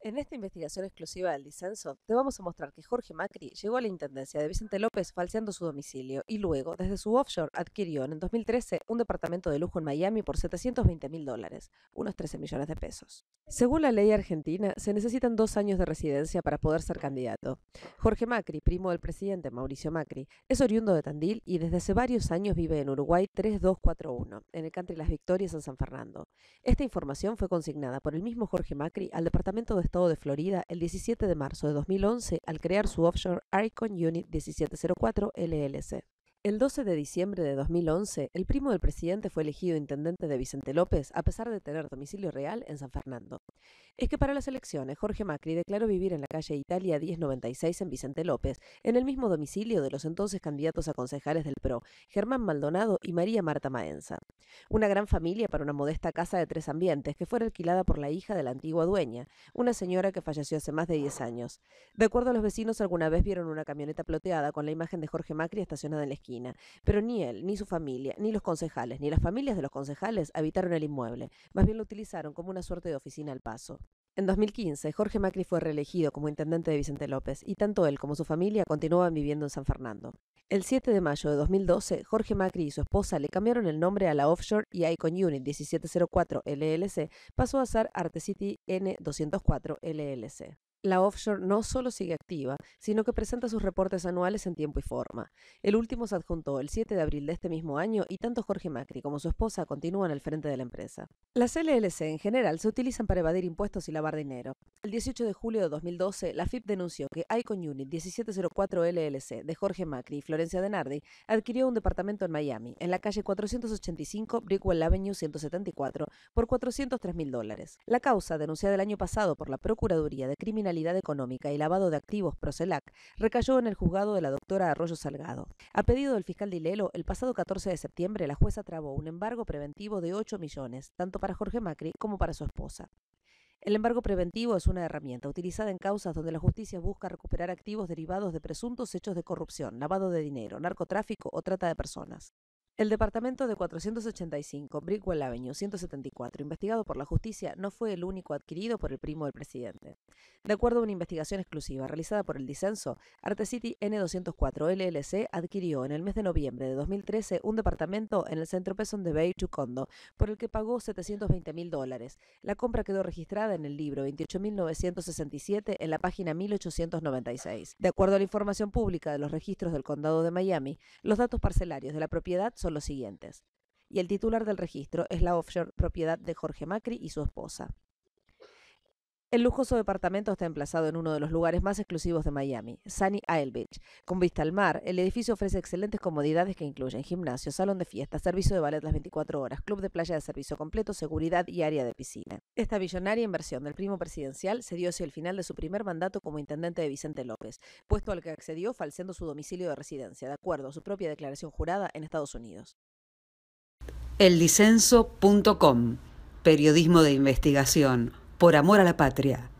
En esta investigación exclusiva del disenso, te vamos a mostrar que Jorge Macri llegó a la intendencia de Vicente López falseando su domicilio y luego, desde su offshore, adquirió en 2013 un departamento de lujo en Miami por 720 mil dólares, unos 13 millones de pesos. Según la ley argentina, se necesitan dos años de residencia para poder ser candidato. Jorge Macri, primo del presidente Mauricio Macri, es oriundo de Tandil y desde hace varios años vive en Uruguay 3241, en el country Las Victorias en San Fernando. Esta información fue consignada por el mismo Jorge Macri al departamento de estado de Florida el 17 de marzo de 2011 al crear su offshore Icon Unit 1704 LLC. El 12 de diciembre de 2011, el primo del presidente fue elegido intendente de Vicente López a pesar de tener domicilio real en San Fernando. Es que para las elecciones, Jorge Macri declaró vivir en la calle Italia 1096 en Vicente López, en el mismo domicilio de los entonces candidatos a concejales del PRO, Germán Maldonado y María Marta Maenza. Una gran familia para una modesta casa de tres ambientes que fue alquilada por la hija de la antigua dueña, una señora que falleció hace más de 10 años. De acuerdo a los vecinos, alguna vez vieron una camioneta ploteada con la imagen de Jorge Macri estacionada en la pero ni él, ni su familia, ni los concejales, ni las familias de los concejales habitaron el inmueble, más bien lo utilizaron como una suerte de oficina al paso. En 2015, Jorge Macri fue reelegido como intendente de Vicente López y tanto él como su familia continuaban viviendo en San Fernando. El 7 de mayo de 2012, Jorge Macri y su esposa le cambiaron el nombre a la Offshore y Icon Unit 1704 LLC, pasó a ser Arte City N204 LLC la offshore no solo sigue activa, sino que presenta sus reportes anuales en tiempo y forma. El último se adjuntó el 7 de abril de este mismo año y tanto Jorge Macri como su esposa continúan al frente de la empresa. Las LLC en general se utilizan para evadir impuestos y lavar dinero. El 18 de julio de 2012, la FIP denunció que Icon Unit 1704 LLC de Jorge Macri y Florencia Denardi adquirió un departamento en Miami, en la calle 485 Brickwell Avenue 174, por 403 mil dólares. La causa, denunciada el año pasado por la Procuraduría de Criminal Criminalidad Económica y Lavado de Activos, Procelac, recayó en el juzgado de la doctora Arroyo Salgado. A pedido del fiscal Dilelo, el pasado 14 de septiembre la jueza trabó un embargo preventivo de 8 millones, tanto para Jorge Macri como para su esposa. El embargo preventivo es una herramienta utilizada en causas donde la justicia busca recuperar activos derivados de presuntos hechos de corrupción, lavado de dinero, narcotráfico o trata de personas. El departamento de 485, Brickwell Avenue 174, investigado por la justicia, no fue el único adquirido por el primo del presidente. De acuerdo a una investigación exclusiva realizada por el disenso, Artecity N204 LLC adquirió en el mes de noviembre de 2013 un departamento en el centro Peson de Bay Condo, por el que pagó 720 mil dólares. La compra quedó registrada en el libro 28.967 en la página 1896. De acuerdo a la información pública de los registros del condado de Miami, los datos parcelarios de la propiedad son los siguientes. Y el titular del registro es la offshore propiedad de Jorge Macri y su esposa. El lujoso departamento está emplazado en uno de los lugares más exclusivos de Miami, Sunny Isle Beach. Con vista al mar, el edificio ofrece excelentes comodidades que incluyen gimnasio, salón de fiestas, servicio de ballet las 24 horas, club de playa de servicio completo, seguridad y área de piscina. Esta billonaria inversión del primo presidencial se dio hacia el final de su primer mandato como intendente de Vicente López, puesto al que accedió falseando su domicilio de residencia, de acuerdo a su propia declaración jurada en Estados Unidos. Eldicenso.com Periodismo de investigación por amor a la patria.